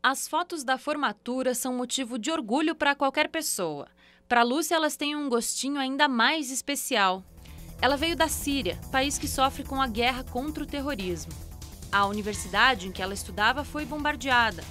As fotos da formatura são motivo de orgulho para qualquer pessoa. Para Lúcia, elas têm um gostinho ainda mais especial. Ela veio da Síria, país que sofre com a guerra contra o terrorismo. A universidade em que ela estudava foi bombardeada.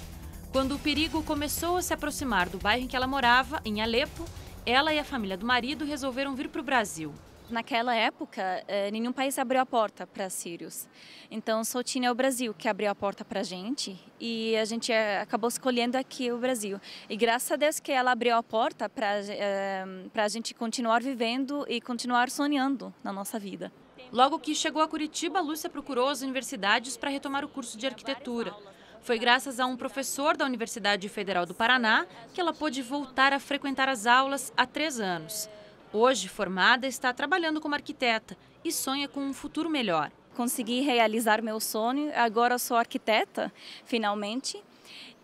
Quando o perigo começou a se aproximar do bairro em que ela morava, em Alepo, ela e a família do marido resolveram vir para o Brasil naquela época, eh, nenhum país abriu a porta para sírios. Então, só tinha é o Brasil que abriu a porta para a gente e a gente eh, acabou escolhendo aqui o Brasil. E graças a Deus que ela abriu a porta para eh, para a gente continuar vivendo e continuar sonhando na nossa vida. Logo que chegou a Curitiba, Lúcia procurou as universidades para retomar o curso de arquitetura. Foi graças a um professor da Universidade Federal do Paraná que ela pôde voltar a frequentar as aulas há três anos. Hoje, formada, está trabalhando como arquiteta e sonha com um futuro melhor. Consegui realizar meu sonho, agora sou arquiteta, finalmente.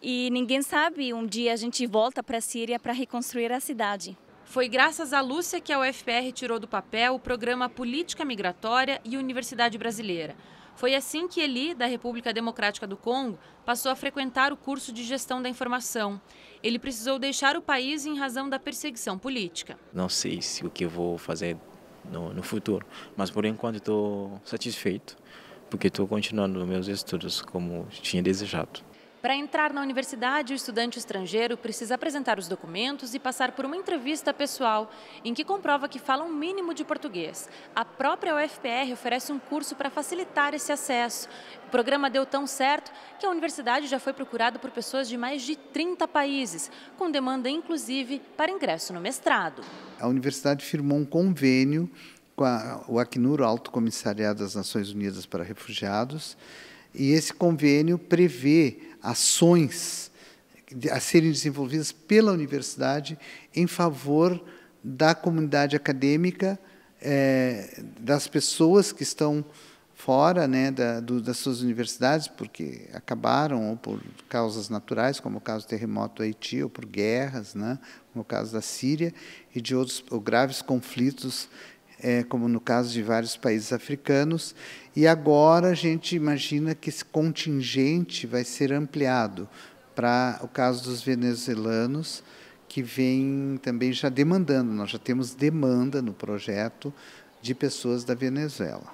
E ninguém sabe, um dia a gente volta para a Síria para reconstruir a cidade. Foi graças a Lúcia que a UFPR tirou do papel o programa Política Migratória e Universidade Brasileira. Foi assim que Eli, da República Democrática do Congo, passou a frequentar o curso de gestão da informação. Ele precisou deixar o país em razão da perseguição política. Não sei se o que vou fazer no, no futuro, mas por enquanto estou satisfeito, porque estou continuando meus estudos como tinha desejado. Para entrar na universidade, o estudante estrangeiro precisa apresentar os documentos e passar por uma entrevista pessoal, em que comprova que fala um mínimo de português. A própria UFPR oferece um curso para facilitar esse acesso. O programa deu tão certo que a universidade já foi procurada por pessoas de mais de 30 países, com demanda inclusive para ingresso no mestrado. A universidade firmou um convênio com a, o Acnur, Alto Comissariado das Nações Unidas para Refugiados, e esse convênio prevê ações a serem desenvolvidas pela universidade em favor da comunidade acadêmica, é, das pessoas que estão fora né, da, do, das suas universidades, porque acabaram ou por causas naturais, como o caso do terremoto do Haiti, ou por guerras, né, como o caso da Síria, e de outros ou graves conflitos é, como no caso de vários países africanos. E agora a gente imagina que esse contingente vai ser ampliado para o caso dos venezuelanos, que vem também já demandando, nós já temos demanda no projeto de pessoas da Venezuela.